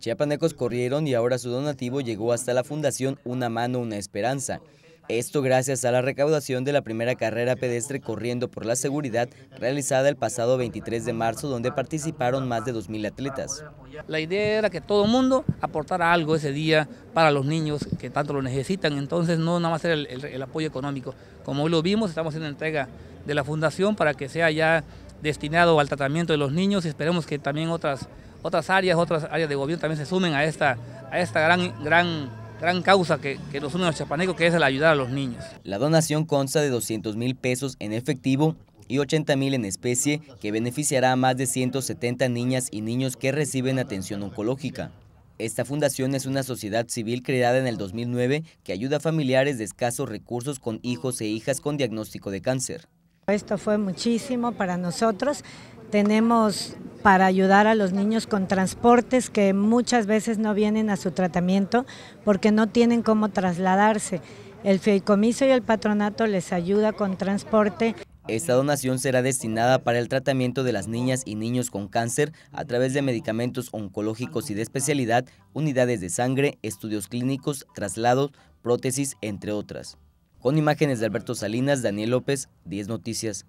Chiapanecos corrieron y ahora su donativo llegó hasta la Fundación Una Mano, Una Esperanza. Esto gracias a la recaudación de la primera carrera pedestre corriendo por la seguridad realizada el pasado 23 de marzo donde participaron más de 2.000 atletas. La idea era que todo el mundo aportara algo ese día para los niños que tanto lo necesitan, entonces no nada más era el, apoyo económico. Como hoy lo vimos, estamos haciendo entrega de la fundación para que sea ya destinado al tratamiento de los niños y esperemos que también otras, otras áreas, otras áreas de gobierno también se sumen a esta, a esta gran, gran, gran causa que, que nos une a los chapanecos, que es el ayudar a los niños. La donación consta de 200 mil pesos en efectivo y 80 mil en especie, que beneficiará a más de 170 niñas y niños que reciben atención oncológica. Esta fundación es una sociedad civil creada en el 2009 que ayuda a familiares de escasos recursos con hijos e hijas con diagnóstico de cáncer. Esto fue muchísimo para nosotros. Tenemos para ayudar a los niños con transportes que muchas veces no vienen a su tratamiento porque no tienen cómo trasladarse. El Feicomiso y el patronato les ayuda con transporte. Esta donación será destinada para el tratamiento de las niñas y niños con cáncer a través de medicamentos oncológicos y de especialidad, unidades de sangre, estudios clínicos, traslados, prótesis, entre otras. Con imágenes de Alberto Salinas, Daniel López, 10 Noticias.